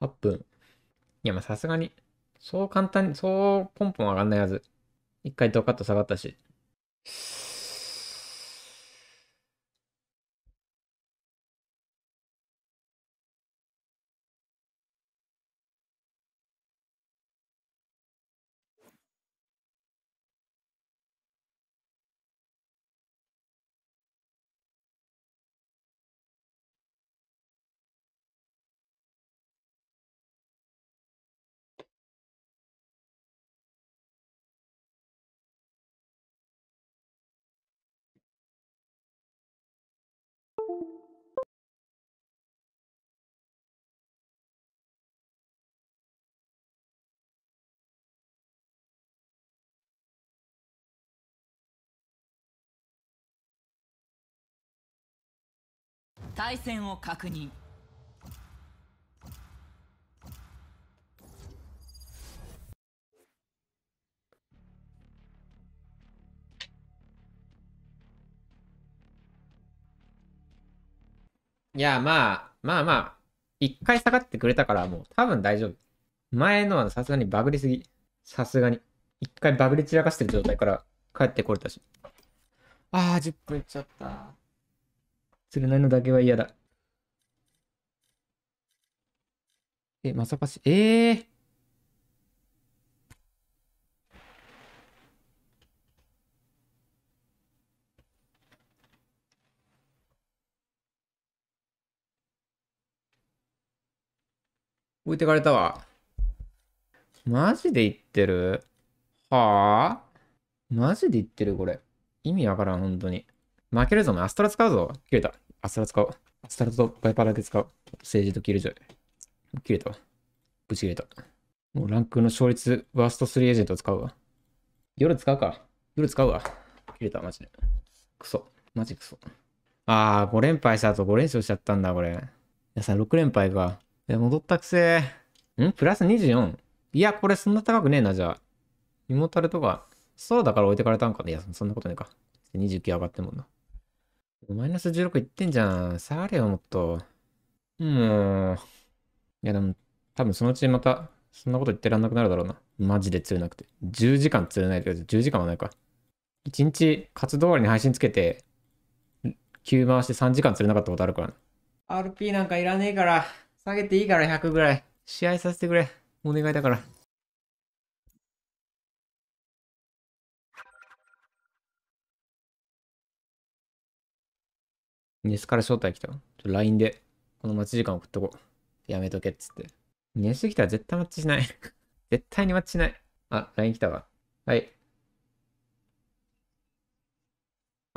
8分。いや、ま、さすがに、そう簡単に、そうポンポン上がんないはず。一回ドカッと下がったし。対戦を確認いや、まあ、まあまあ、一回下がってくれたから、もう多分大丈夫。前のはさすがにバグりすぎ。さすがに。一回バグり散らかしてる状態から帰ってこれたし。ああ、10分いっちゃった。釣れないのだけは嫌だ。え、まさかし、ええー置いてかれたわ。マジで言ってるはあマジで言ってるこれ。意味わからん、本当に。負けるぞ、アストラ使うぞ。切れた。アスラ使おう。アスラとバイパラで使おう。政治と切る。ちゃ切れたわ。ぶち切れた。もうランクの勝率ワースト3エージェント使うわ。夜使うか。夜使うわ。切れた、マジで。クソ。マジクソ。ああ、5連敗した後5連勝しちゃったんだ、これ。いやさ、6連敗か。いや、戻ったくせー。んプラス 24? いや、これそんな高くねえな、じゃあ。イモタルとか、そうだから置いてかれたんかね。いや、そんなことねえか。29上がってんもんな。マイナス16いってんじゃん。下がれよ、もっと。うーん。いや、でも、多分そのうちまた、そんなこと言ってらんなくなるだろうな。マジで釣れなくて。10時間釣れないけど、10時間はないか。1日、活動終わりに配信つけて、急回して3時間釣れなかったことあるからな。RP なんかいらねえから、下げていいから100ぐらい。試合させてくれ。お願いだから。ネスから招待来た。ちょ LINE で、この待ち時間送っとこう。やめとけっつって。寝ネス来たら絶対マッチしない 絶対にマッチしない。あ、LINE 来たわ。はい。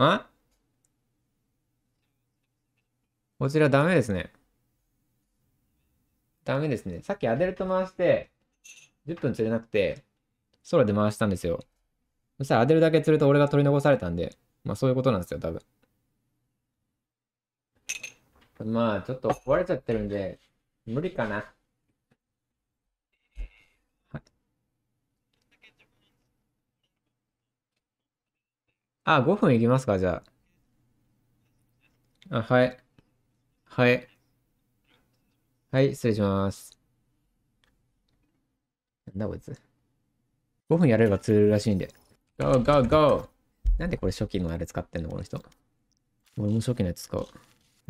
あこちらダメですね。ダメですね。さっきアデルト回して、10分釣れなくて、空で回したんですよ。そしたらアデルだけ釣ると俺が取り残されたんで、まあそういうことなんですよ、多分。まあ、ちょっと壊れちゃってるんで、無理かな。はい、あ、5分いきますか、じゃあ。あ、はい。はい。はい、失礼します。なんだこいつ。5分やれば釣れるらしいんで。GO!GO!GO! なんでこれ初期のあれ使ってんのこの人。俺も初期のやつ使おう。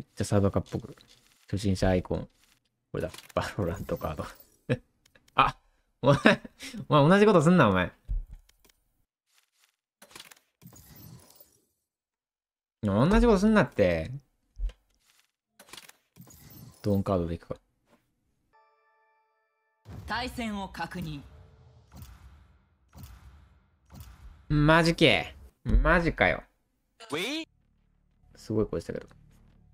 めっちゃサーバカっぽく。初心者アイコン。これだ。バロラントカード。あお前、お前同じことすんな、お前。同じことすんなって。ドンカードでいくか。対戦を確認。マジけ。マジかよ。すごい声したけど。